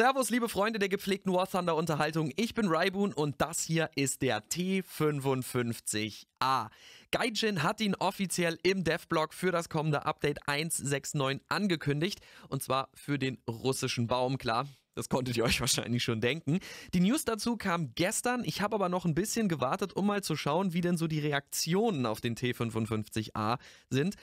Servus, liebe Freunde der gepflegten War Thunder Unterhaltung. Ich bin Raibun und das hier ist der T55A. Gaijin hat ihn offiziell im Devblog für das kommende Update 1.6.9 angekündigt. Und zwar für den russischen Baum, klar. Das konntet ihr euch wahrscheinlich schon denken. Die News dazu kam gestern. Ich habe aber noch ein bisschen gewartet, um mal zu schauen, wie denn so die Reaktionen auf den T55A sind.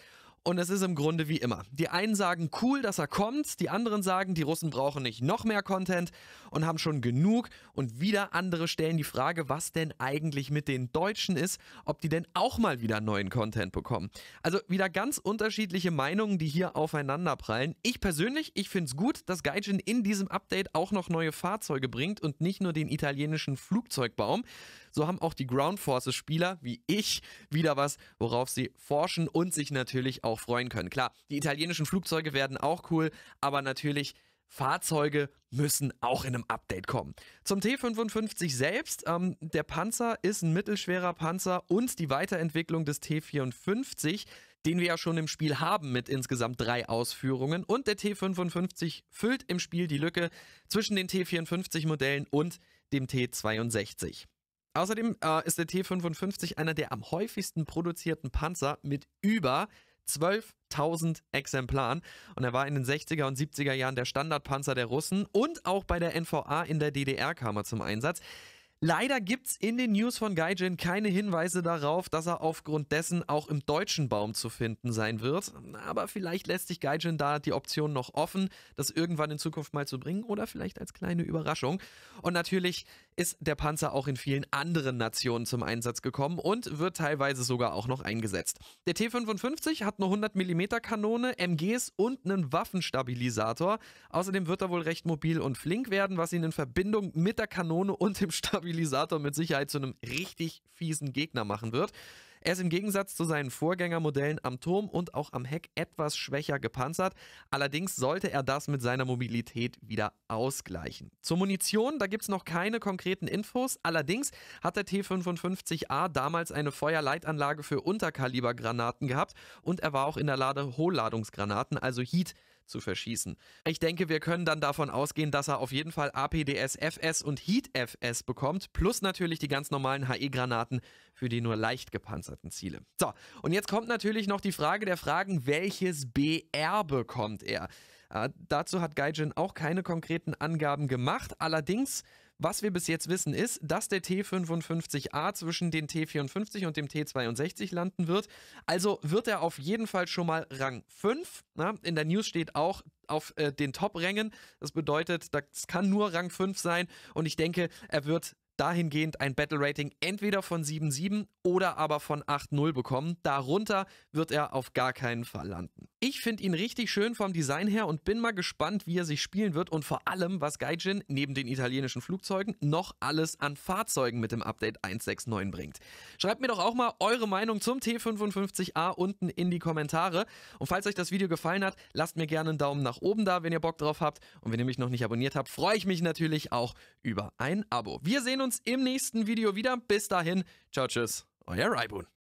Und es ist im Grunde wie immer. Die einen sagen cool, dass er kommt, die anderen sagen, die Russen brauchen nicht noch mehr Content und haben schon genug. Und wieder andere stellen die Frage, was denn eigentlich mit den Deutschen ist, ob die denn auch mal wieder neuen Content bekommen. Also wieder ganz unterschiedliche Meinungen, die hier aufeinander prallen. Ich persönlich, ich finde es gut, dass Gaijin in diesem Update auch noch neue Fahrzeuge bringt und nicht nur den italienischen Flugzeugbaum. So haben auch die Ground Forces Spieler wie ich wieder was, worauf sie forschen und sich natürlich auch auch freuen können. Klar, die italienischen Flugzeuge werden auch cool, aber natürlich Fahrzeuge müssen auch in einem Update kommen. Zum T55 selbst, ähm, der Panzer ist ein mittelschwerer Panzer und die Weiterentwicklung des T54, den wir ja schon im Spiel haben mit insgesamt drei Ausführungen. Und der T55 füllt im Spiel die Lücke zwischen den T54-Modellen und dem T62. Außerdem äh, ist der T55 einer der am häufigsten produzierten Panzer mit über 12.000 Exemplaren und er war in den 60er und 70er Jahren der Standardpanzer der Russen und auch bei der NVA in der DDR kam er zum Einsatz. Leider gibt es in den News von Gaijin keine Hinweise darauf, dass er aufgrund dessen auch im deutschen Baum zu finden sein wird. Aber vielleicht lässt sich Gaijin da die Option noch offen, das irgendwann in Zukunft mal zu bringen oder vielleicht als kleine Überraschung. Und natürlich ist der Panzer auch in vielen anderen Nationen zum Einsatz gekommen und wird teilweise sogar auch noch eingesetzt. Der T-55 hat eine 100 mm Kanone, MGs und einen Waffenstabilisator. Außerdem wird er wohl recht mobil und flink werden, was ihn in Verbindung mit der Kanone und dem Stabilisator mit Sicherheit zu einem richtig fiesen Gegner machen wird. Er ist im Gegensatz zu seinen Vorgängermodellen am Turm und auch am Heck etwas schwächer gepanzert. Allerdings sollte er das mit seiner Mobilität wieder ausgleichen. Zur Munition, da gibt es noch keine konkreten Infos. Allerdings hat der T-55A damals eine Feuerleitanlage für Unterkalibergranaten gehabt und er war auch in der Lade Hohlladungsgranaten, also Heat zu verschießen. Ich denke, wir können dann davon ausgehen, dass er auf jeden Fall APDS, FS und Heat FS bekommt, plus natürlich die ganz normalen HE-Granaten für die nur leicht gepanzerten Ziele. So, und jetzt kommt natürlich noch die Frage der Fragen, welches BR bekommt er? Äh, dazu hat Gaijin auch keine konkreten Angaben gemacht, allerdings was wir bis jetzt wissen ist, dass der T55A zwischen den T54 und dem T62 landen wird. Also wird er auf jeden Fall schon mal Rang 5. Na, in der News steht auch, auf äh, den Top-Rängen. Das bedeutet, das kann nur Rang 5 sein. Und ich denke, er wird dahingehend ein Battle Rating entweder von 7,7 oder aber von 8,0 bekommen. Darunter wird er auf gar keinen Fall landen. Ich finde ihn richtig schön vom Design her und bin mal gespannt, wie er sich spielen wird und vor allem, was Gaijin neben den italienischen Flugzeugen noch alles an Fahrzeugen mit dem Update 169 bringt. Schreibt mir doch auch mal eure Meinung zum T55A unten in die Kommentare. Und falls euch das Video gefallen hat, lasst mir gerne einen Daumen nach oben da, wenn ihr Bock drauf habt. Und wenn ihr mich noch nicht abonniert habt, freue ich mich natürlich auch über ein Abo. Wir sehen uns uns im nächsten Video wieder. Bis dahin, ciao, tschüss, euer Raibun.